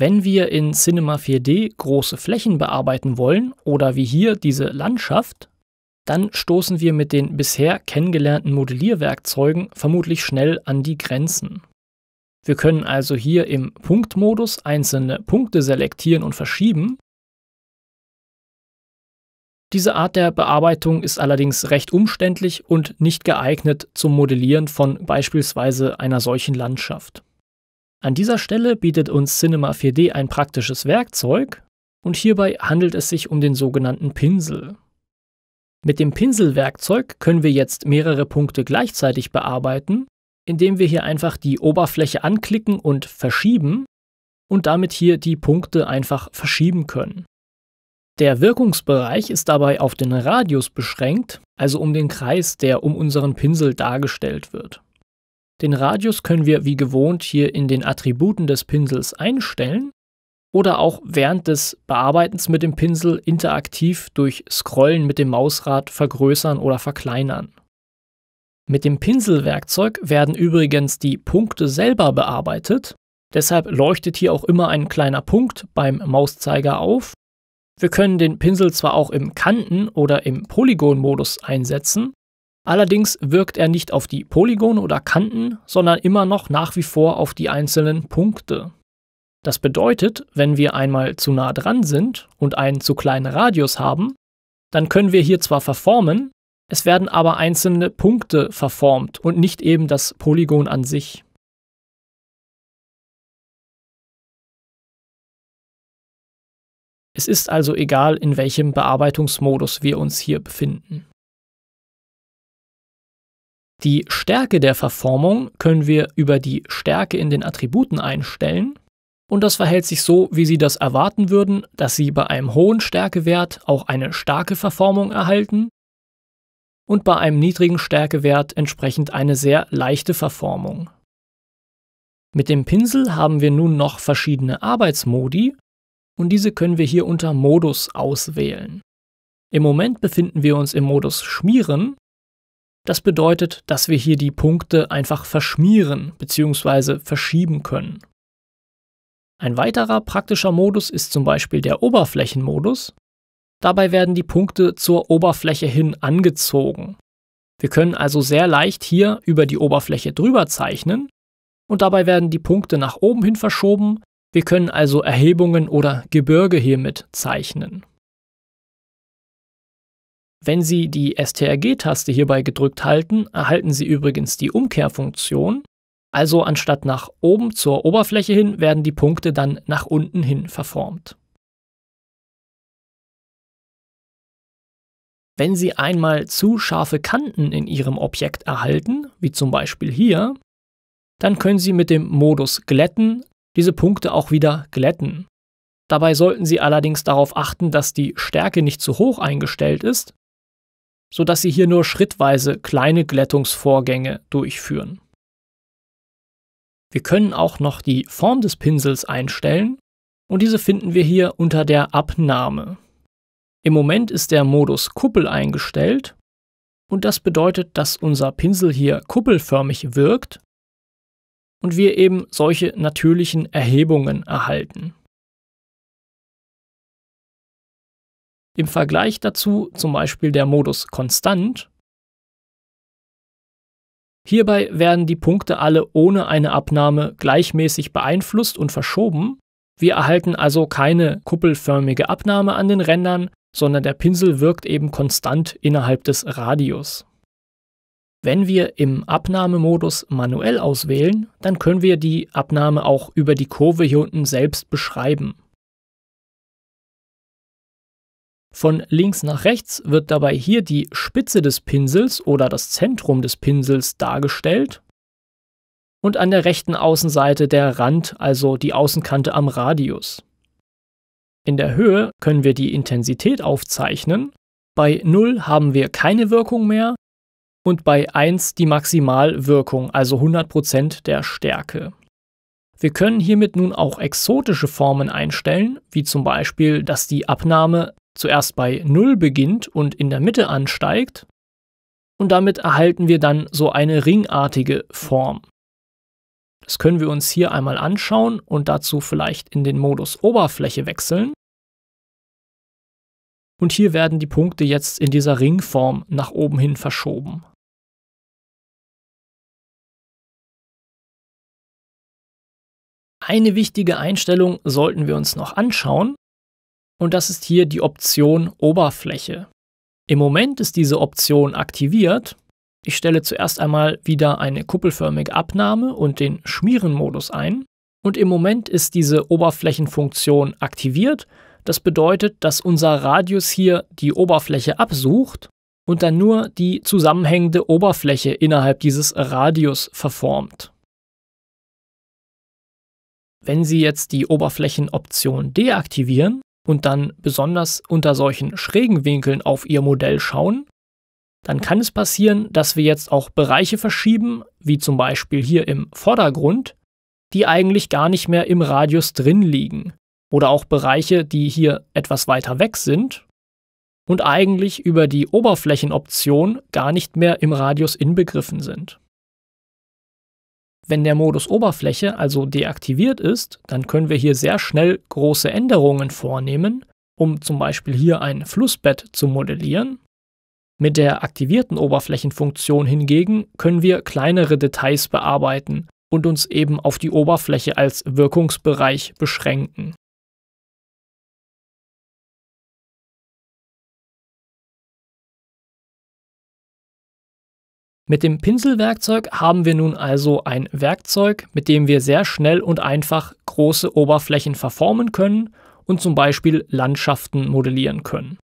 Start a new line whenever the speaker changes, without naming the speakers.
Wenn wir
in Cinema 4D große Flächen bearbeiten wollen oder wie hier diese Landschaft, dann stoßen wir mit den bisher kennengelernten Modellierwerkzeugen vermutlich schnell an die Grenzen. Wir können also hier im Punktmodus einzelne Punkte selektieren und verschieben. Diese Art der Bearbeitung ist allerdings recht umständlich und nicht geeignet zum Modellieren von beispielsweise einer solchen Landschaft. An dieser Stelle bietet uns Cinema 4D ein praktisches Werkzeug und hierbei handelt es sich um den sogenannten Pinsel. Mit dem Pinselwerkzeug können wir jetzt mehrere Punkte gleichzeitig bearbeiten, indem wir hier einfach die Oberfläche anklicken und verschieben und damit hier die Punkte einfach verschieben können. Der Wirkungsbereich ist dabei auf den Radius beschränkt, also um den Kreis, der um unseren Pinsel dargestellt wird. Den Radius können wir wie gewohnt hier in den Attributen des Pinsels einstellen oder auch während des Bearbeitens mit dem Pinsel interaktiv durch Scrollen mit dem Mausrad vergrößern oder verkleinern. Mit dem Pinselwerkzeug werden übrigens die Punkte selber bearbeitet, deshalb leuchtet hier auch immer ein kleiner Punkt beim Mauszeiger auf. Wir können den Pinsel zwar auch im Kanten- oder im Polygon-Modus einsetzen, Allerdings wirkt er nicht auf die Polygone oder Kanten, sondern immer noch nach wie vor auf die einzelnen Punkte. Das bedeutet, wenn wir einmal zu nah dran sind und einen zu kleinen Radius haben, dann können wir hier zwar verformen, es werden aber einzelne Punkte verformt und nicht eben das
Polygon an sich. Es ist also egal, in welchem Bearbeitungsmodus wir uns hier
befinden. Die Stärke der Verformung können wir über die Stärke in den Attributen einstellen und das verhält sich so, wie Sie das erwarten würden, dass Sie bei einem hohen Stärkewert auch eine starke Verformung erhalten und bei einem niedrigen Stärkewert entsprechend eine sehr leichte Verformung. Mit dem Pinsel haben wir nun noch verschiedene Arbeitsmodi und diese können wir hier unter Modus auswählen. Im Moment befinden wir uns im Modus Schmieren das bedeutet, dass wir hier die Punkte einfach verschmieren bzw. verschieben können. Ein weiterer praktischer Modus ist zum Beispiel der Oberflächenmodus. Dabei werden die Punkte zur Oberfläche hin angezogen. Wir können also sehr leicht hier über die Oberfläche drüber zeichnen und dabei werden die Punkte nach oben hin verschoben. Wir können also Erhebungen oder Gebirge hiermit zeichnen. Wenn Sie die STRG-Taste hierbei gedrückt halten, erhalten Sie übrigens die Umkehrfunktion, also anstatt nach oben zur Oberfläche hin werden die Punkte dann nach unten
hin verformt.
Wenn Sie einmal zu scharfe Kanten in Ihrem Objekt erhalten, wie zum Beispiel hier, dann können Sie mit dem Modus Glätten diese Punkte auch wieder glätten. Dabei sollten Sie allerdings darauf achten, dass die Stärke nicht zu hoch eingestellt ist, sodass sie hier nur schrittweise kleine Glättungsvorgänge durchführen. Wir können auch noch die Form des Pinsels einstellen und diese finden wir hier unter der Abnahme. Im Moment ist der Modus Kuppel eingestellt und das bedeutet, dass unser Pinsel hier kuppelförmig wirkt und wir eben solche natürlichen Erhebungen erhalten.
Im Vergleich dazu zum Beispiel der
Modus konstant. Hierbei werden die Punkte alle ohne eine Abnahme gleichmäßig beeinflusst und verschoben. Wir erhalten also keine kuppelförmige Abnahme an den Rändern, sondern der Pinsel wirkt eben konstant innerhalb des Radius. Wenn wir im Abnahmemodus manuell auswählen, dann können wir die Abnahme auch über die Kurve hier unten selbst beschreiben. Von links nach rechts wird dabei hier die Spitze des Pinsels oder das Zentrum des Pinsels dargestellt und an der rechten Außenseite der Rand, also die Außenkante am Radius. In der Höhe können wir die Intensität aufzeichnen. Bei 0 haben wir keine Wirkung mehr und bei 1 die Maximalwirkung, also 100% der Stärke. Wir können hiermit nun auch exotische Formen einstellen, wie zum Beispiel, dass die Abnahme zuerst bei 0 beginnt und in der Mitte ansteigt, und damit erhalten wir dann so eine ringartige Form. Das können wir uns hier einmal anschauen und dazu vielleicht in den Modus Oberfläche wechseln. Und hier werden die Punkte jetzt in dieser
Ringform nach oben hin verschoben. Eine wichtige Einstellung sollten wir uns
noch anschauen, und das ist hier die Option Oberfläche. Im Moment ist diese Option aktiviert. Ich stelle zuerst einmal wieder eine kuppelförmige Abnahme und den Schmierenmodus ein. Und im Moment ist diese Oberflächenfunktion aktiviert. Das bedeutet, dass unser Radius hier die Oberfläche absucht und dann nur die zusammenhängende Oberfläche innerhalb dieses Radius verformt. Wenn Sie jetzt die Oberflächenoption deaktivieren, und dann besonders unter solchen schrägen Winkeln auf Ihr Modell schauen, dann kann es passieren, dass wir jetzt auch Bereiche verschieben, wie zum Beispiel hier im Vordergrund, die eigentlich gar nicht mehr im Radius drin liegen. Oder auch Bereiche, die hier etwas weiter weg sind und eigentlich über die Oberflächenoption gar nicht mehr im Radius inbegriffen sind. Wenn der Modus Oberfläche also deaktiviert ist, dann können wir hier sehr schnell große Änderungen vornehmen, um zum Beispiel hier ein Flussbett zu modellieren. Mit der aktivierten Oberflächenfunktion hingegen können wir kleinere Details bearbeiten und uns eben auf die Oberfläche als Wirkungsbereich beschränken. Mit dem Pinselwerkzeug haben wir nun also ein Werkzeug, mit dem wir sehr schnell und einfach große Oberflächen verformen können und zum Beispiel Landschaften modellieren können.